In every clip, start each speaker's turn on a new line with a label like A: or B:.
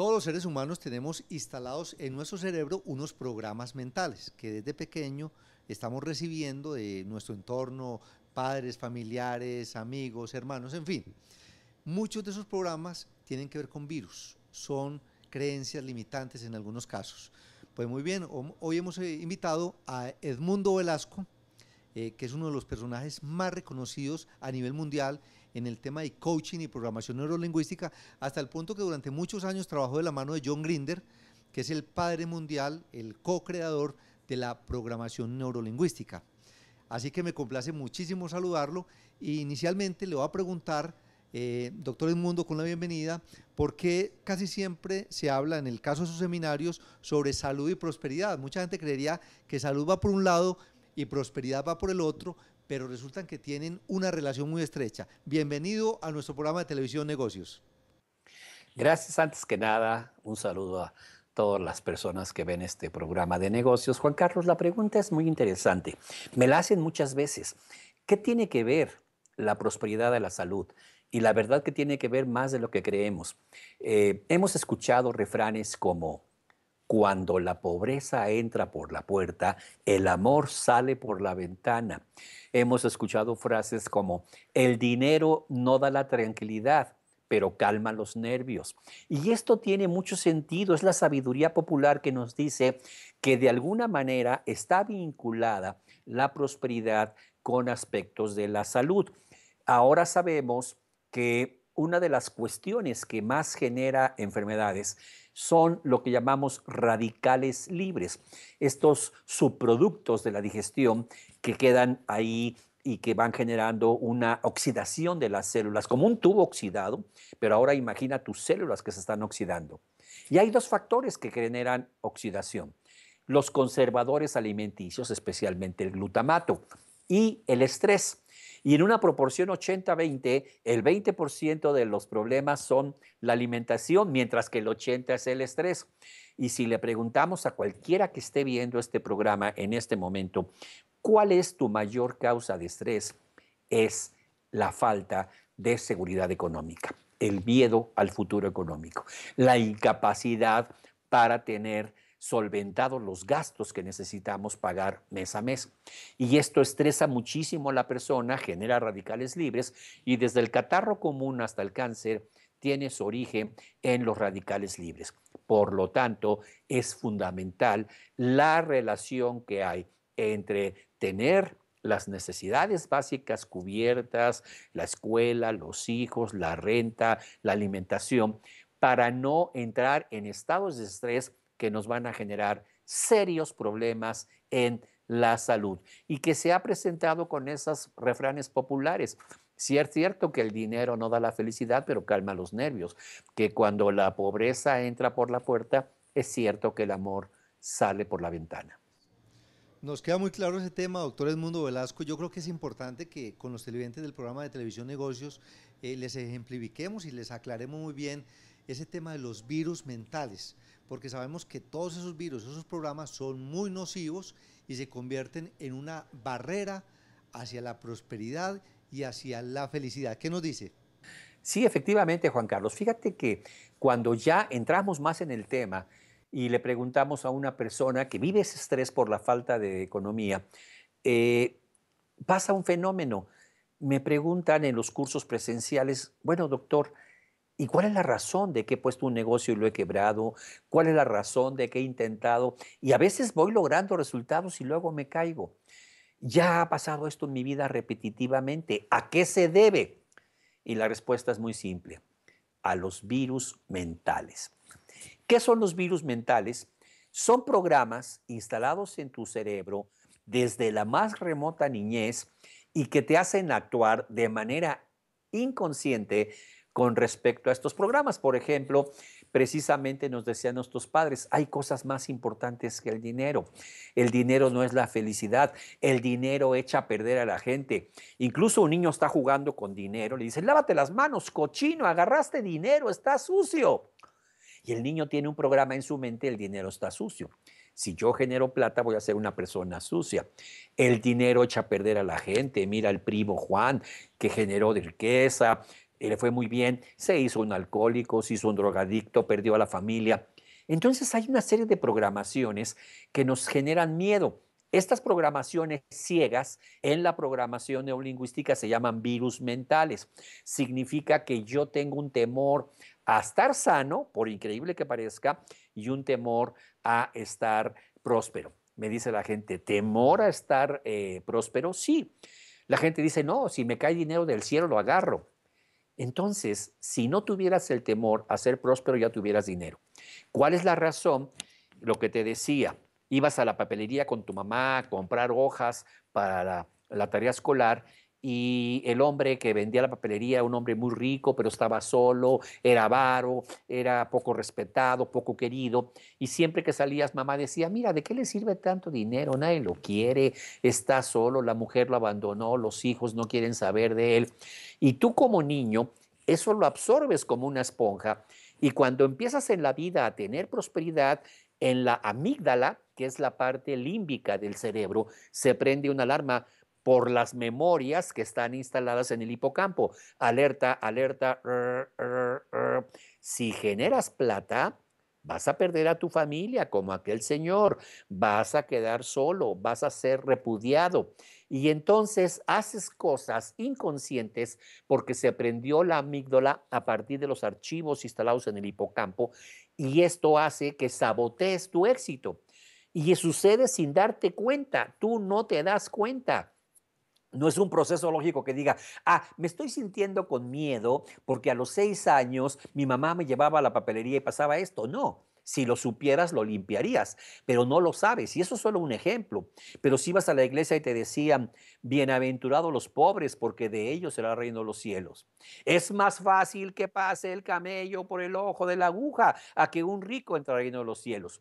A: Todos los seres humanos tenemos instalados en nuestro cerebro unos programas mentales que desde pequeño estamos recibiendo de nuestro entorno, padres, familiares, amigos, hermanos, en fin. Muchos de esos programas tienen que ver con virus, son creencias limitantes en algunos casos. Pues muy bien, hoy hemos eh, invitado a Edmundo Velasco, eh, que es uno de los personajes más reconocidos a nivel mundial en el tema de coaching y programación neurolingüística, hasta el punto que durante muchos años trabajó de la mano de John Grinder, que es el padre mundial, el co-creador de la programación neurolingüística. Así que me complace muchísimo saludarlo y inicialmente le voy a preguntar, eh, doctor Edmundo, con la bienvenida, por qué casi siempre se habla en el caso de sus seminarios sobre salud y prosperidad. Mucha gente creería que salud va por un lado y prosperidad va por el otro, pero resultan que tienen una relación muy estrecha. Bienvenido a nuestro programa de televisión Negocios.
B: Gracias, antes que nada, un saludo a todas las personas que ven este programa de negocios. Juan Carlos, la pregunta es muy interesante. Me la hacen muchas veces. ¿Qué tiene que ver la prosperidad de la salud? Y la verdad que tiene que ver más de lo que creemos. Eh, hemos escuchado refranes como cuando la pobreza entra por la puerta, el amor sale por la ventana. Hemos escuchado frases como, el dinero no da la tranquilidad, pero calma los nervios. Y esto tiene mucho sentido, es la sabiduría popular que nos dice que de alguna manera está vinculada la prosperidad con aspectos de la salud. Ahora sabemos que una de las cuestiones que más genera enfermedades son lo que llamamos radicales libres, estos subproductos de la digestión que quedan ahí y que van generando una oxidación de las células, como un tubo oxidado, pero ahora imagina tus células que se están oxidando. Y hay dos factores que generan oxidación. Los conservadores alimenticios, especialmente el glutamato, y el estrés. Y en una proporción 80-20, el 20% de los problemas son la alimentación, mientras que el 80% es el estrés. Y si le preguntamos a cualquiera que esté viendo este programa en este momento, ¿cuál es tu mayor causa de estrés? Es la falta de seguridad económica, el miedo al futuro económico, la incapacidad para tener solventados los gastos que necesitamos pagar mes a mes. Y esto estresa muchísimo a la persona, genera radicales libres y desde el catarro común hasta el cáncer tiene su origen en los radicales libres. Por lo tanto, es fundamental la relación que hay entre tener las necesidades básicas cubiertas, la escuela, los hijos, la renta, la alimentación, para no entrar en estados de estrés que nos van a generar serios problemas en la salud y que se ha presentado con esos refranes populares. Si es cierto que el dinero no da la felicidad, pero calma los nervios, que cuando la pobreza entra por la puerta, es cierto que el amor sale por la ventana.
A: Nos queda muy claro ese tema, doctor Edmundo Velasco. Yo creo que es importante que con los televidentes del programa de Televisión Negocios eh, les ejemplifiquemos y les aclaremos muy bien ese tema de los virus mentales, porque sabemos que todos esos virus, esos programas son muy nocivos y se convierten en una barrera hacia la prosperidad y hacia la felicidad. ¿Qué nos dice? Sí, efectivamente,
B: Juan Carlos. Fíjate que cuando ya entramos más en el tema y le preguntamos a una persona que vive ese estrés por la falta de economía, eh, pasa un fenómeno. Me preguntan en los cursos presenciales, bueno, doctor, ¿Y cuál es la razón de que he puesto un negocio y lo he quebrado? ¿Cuál es la razón de que he intentado? Y a veces voy logrando resultados y luego me caigo. Ya ha pasado esto en mi vida repetitivamente. ¿A qué se debe? Y la respuesta es muy simple. A los virus mentales. ¿Qué son los virus mentales? Son programas instalados en tu cerebro desde la más remota niñez y que te hacen actuar de manera inconsciente con respecto a estos programas. Por ejemplo, precisamente nos decían nuestros padres, hay cosas más importantes que el dinero. El dinero no es la felicidad, el dinero echa a perder a la gente. Incluso un niño está jugando con dinero, le dicen, lávate las manos, cochino, agarraste dinero, está sucio. Y el niño tiene un programa en su mente, el dinero está sucio. Si yo genero plata, voy a ser una persona sucia. El dinero echa a perder a la gente. Mira el primo Juan, que generó riqueza, le fue muy bien, se hizo un alcohólico, se hizo un drogadicto, perdió a la familia. Entonces hay una serie de programaciones que nos generan miedo. Estas programaciones ciegas en la programación neolingüística se llaman virus mentales. Significa que yo tengo un temor a estar sano, por increíble que parezca, y un temor a estar próspero. Me dice la gente, temor a estar eh, próspero, sí. La gente dice, no, si me cae dinero del cielo lo agarro. Entonces, si no tuvieras el temor a ser próspero, ya tuvieras dinero. ¿Cuál es la razón? Lo que te decía, ibas a la papelería con tu mamá a comprar hojas para la, tarea escolar y el hombre que vendía la papelería, un hombre muy rico, pero estaba solo, era avaro, era poco respetado, poco querido, y siempre que salías mamá decía, mira, ¿de qué le sirve tanto dinero? Nadie lo quiere, está solo, la mujer lo abandonó, los hijos no quieren saber de él. Y tú como niño, eso lo absorbes como una esponja, y cuando empiezas en la vida a tener prosperidad, en la amígdala, que es la parte límbica del cerebro, se prende una alarma por las memorias que están instaladas en el hipocampo. Alerta, alerta. Si generas plata, vas a perder a tu familia como aquel señor, vas a quedar solo, vas a ser repudiado. Y entonces haces cosas inconscientes porque se aprendió la amígdala a partir de los archivos instalados en el hipocampo y esto hace que sabotees tu éxito. Y sucede sin darte cuenta, tú no te das cuenta. No es un proceso lógico que diga, ah, me estoy sintiendo con miedo porque a los seis años mi mamá me llevaba a la papelería y pasaba esto. No, si lo supieras, lo limpiarías, pero no lo sabes. Y eso es solo un ejemplo. Pero si vas a la iglesia y te decían, bienaventurados los pobres, porque de ellos será el reino de los cielos. Es más fácil que pase el camello por el ojo de la aguja a que un rico entre al reino de los cielos.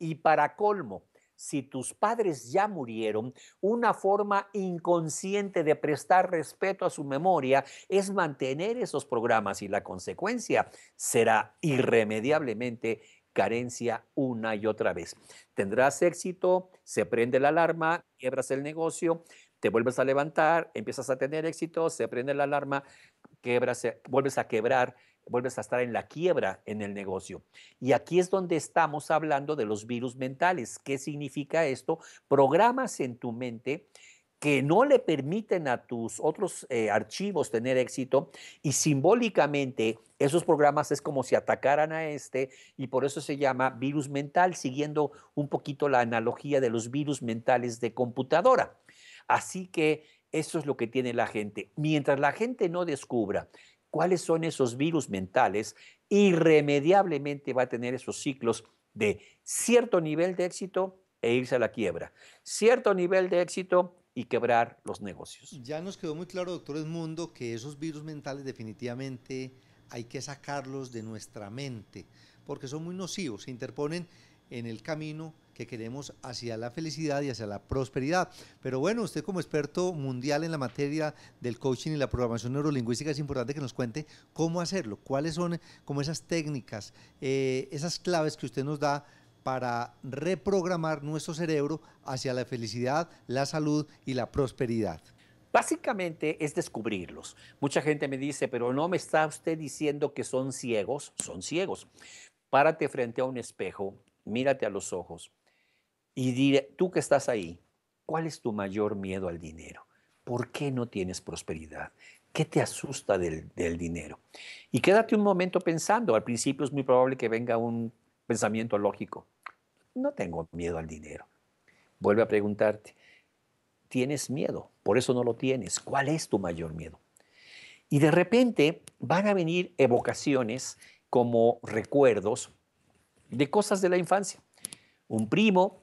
B: Y para colmo, si tus padres ya murieron, una forma inconsciente de prestar respeto a su memoria es mantener esos programas y la consecuencia será irremediablemente carencia una y otra vez. Tendrás éxito, se prende la alarma, quiebras el negocio, te vuelves a levantar, empiezas a tener éxito, se prende la alarma, vuelves a quebrar, vuelves a estar en la quiebra en el negocio. Y aquí es donde estamos hablando de los virus mentales. ¿Qué significa esto? Programas en tu mente que no le permiten a tus otros eh, archivos tener éxito y simbólicamente esos programas es como si atacaran a este y por eso se llama virus mental, siguiendo un poquito la analogía de los virus mentales de computadora. Así que eso es lo que tiene la gente. Mientras la gente no descubra cuáles son esos virus mentales, irremediablemente va a tener esos ciclos de cierto nivel de éxito e irse a la quiebra, cierto nivel de éxito y quebrar los negocios.
A: Ya nos quedó muy claro, doctor mundo, que esos virus mentales definitivamente hay que sacarlos de nuestra mente, porque son muy nocivos, se interponen en el camino que queremos hacia la felicidad y hacia la prosperidad. Pero bueno, usted como experto mundial en la materia del coaching y la programación neurolingüística, es importante que nos cuente cómo hacerlo, cuáles son como esas técnicas, eh, esas claves que usted nos da para reprogramar nuestro cerebro hacia la felicidad, la salud y la prosperidad.
B: Básicamente es descubrirlos. Mucha gente me dice, pero no me está usted diciendo que son ciegos, son ciegos. Párate frente a un espejo, mírate a los ojos y diré, tú que estás ahí, ¿cuál es tu mayor miedo al dinero? ¿Por qué no tienes prosperidad? ¿Qué te asusta del, del dinero? Y quédate un momento pensando. Al principio es muy probable que venga un pensamiento lógico. No tengo miedo al dinero. Vuelve a preguntarte, tienes miedo, por eso no lo tienes. ¿Cuál es tu mayor miedo? Y de repente van a venir evocaciones como recuerdos de cosas de la infancia. Un primo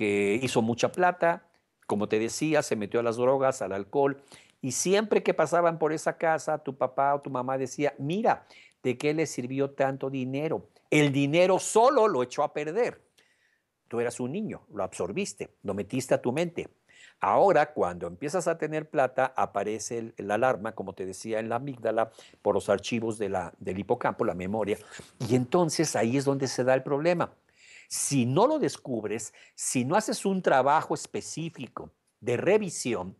B: que hizo mucha plata, como te decía, se metió a las drogas, al alcohol, y siempre que pasaban por esa casa, tu papá o tu mamá decía, mira, ¿de qué le sirvió tanto dinero? El dinero solo lo echó a perder. Tú eras un niño, lo absorbiste, lo metiste a tu mente. Ahora, cuando empiezas a tener plata, aparece la alarma, como te decía, en la amígdala, por los archivos del hipocampo, la memoria. Y entonces ahí es donde se da el problema. Si no lo descubres, si no haces un trabajo específico de revisión,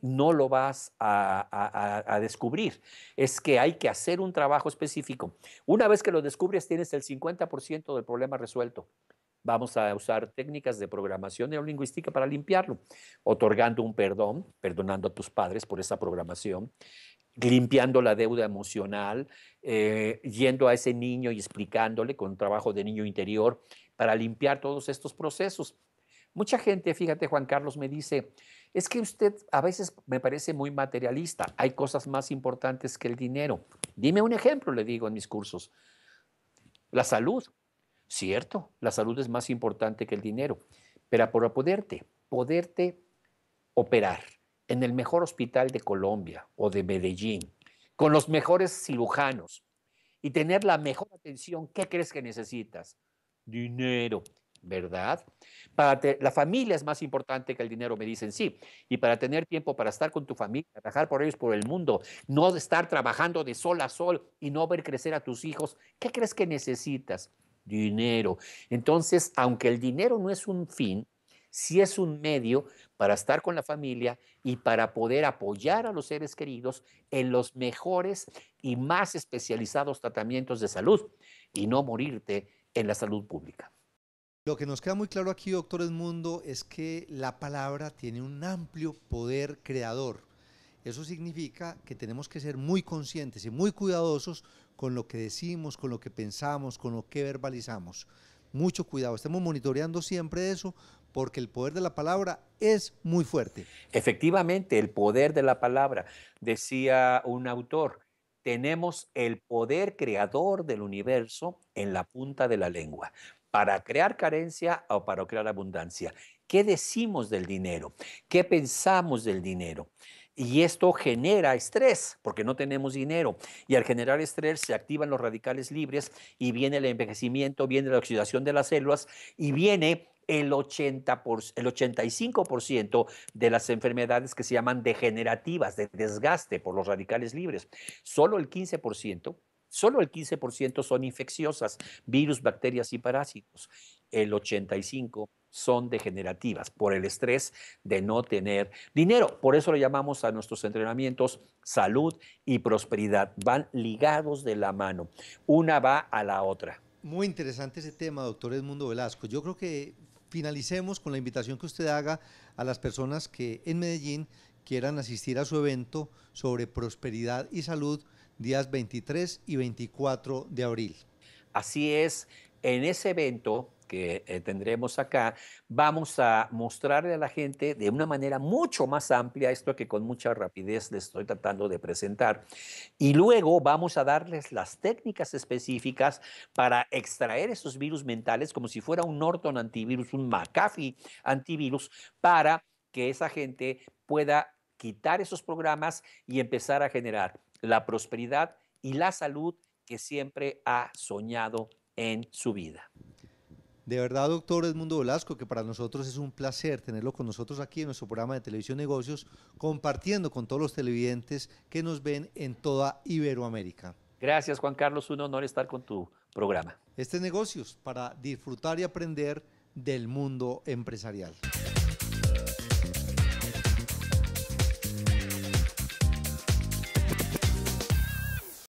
B: no lo vas a, descubrir. Es que hay que hacer un trabajo específico. Una vez que lo descubres, tienes el 50% del problema resuelto. Vamos a usar técnicas de programación neolingüística para limpiarlo, otorgando un perdón, perdonando a tus padres por esa programación, limpiando la deuda emocional, eh, yendo a ese niño y explicándole con trabajo de niño interior para limpiar todos estos procesos. Mucha gente, fíjate Juan Carlos, me dice, es que usted a veces me parece muy materialista, hay cosas más importantes que el dinero. Dime un ejemplo, le digo en mis cursos. La salud, cierto, la salud es más importante que el dinero, pero para poderte, poderte operar, en el mejor hospital de Colombia o de Medellín, con los mejores cirujanos y tener la mejor atención, ¿qué crees que necesitas? Dinero, ¿verdad? Para la familia es más importante que el dinero, me dicen sí. Y para tener tiempo para estar con tu familia, trabajar por ellos, por el mundo, no estar trabajando de sol a sol y no ver crecer a tus hijos, ¿qué crees que necesitas? Dinero. Entonces, aunque el dinero no es un fin, si es un medio para estar con la familia y para poder apoyar a los seres queridos en los mejores y más especializados tratamientos de salud y no morirte en la salud pública.
A: Lo que nos queda muy claro aquí, doctor Edmundo, es que la palabra tiene un amplio poder creador. Eso significa que tenemos que ser muy conscientes y muy cuidadosos con lo que decimos, con lo que pensamos, con lo que verbalizamos mucho cuidado. Estemos monitoreando siempre eso porque el poder de la palabra es muy fuerte.
B: Efectivamente, el poder de la palabra, decía un autor, tenemos el poder creador del universo en la punta de la lengua para crear carencia o para crear abundancia. ¿Qué decimos del dinero? ¿Qué pensamos del dinero? Y esto genera estrés porque no tenemos dinero. Y al generar estrés se activan los radicales libres y viene el envejecimiento, viene la oxidación de las células y viene el, 80 por, el 85% de las enfermedades que se llaman degenerativas, de desgaste por los radicales libres. Solo el 15%. Solo el 15% son infecciosas, virus, bacterias y parásitos. El 85% son degenerativas por el estrés de no tener dinero. Por eso le llamamos a nuestros entrenamientos salud y prosperidad. Van ligados de la mano. Una va a la otra.
A: Muy interesante ese tema, doctor Edmundo Velasco. Yo creo que finalicemos con la invitación que usted haga a las personas que en Medellín quieran asistir a su evento sobre prosperidad y salud días 23 y 24 de
B: abril. Así es, en ese evento que eh, tendremos acá, vamos a mostrarle a la gente de una manera mucho más amplia esto que con mucha rapidez les estoy tratando de presentar. Y luego vamos a darles las técnicas específicas para extraer esos virus mentales como si fuera un Norton antivirus, un McAfee antivirus, para que esa gente pueda quitar esos programas y empezar a generar la prosperidad y la salud que siempre ha soñado en su vida.
A: De verdad, doctor Edmundo Velasco, que para nosotros es un placer tenerlo con nosotros aquí en nuestro programa de Televisión Negocios, compartiendo con todos los televidentes que nos ven en toda Iberoamérica.
B: Gracias, Juan Carlos. Un honor estar con tu
A: programa. Este es Negocios para disfrutar y aprender del mundo empresarial.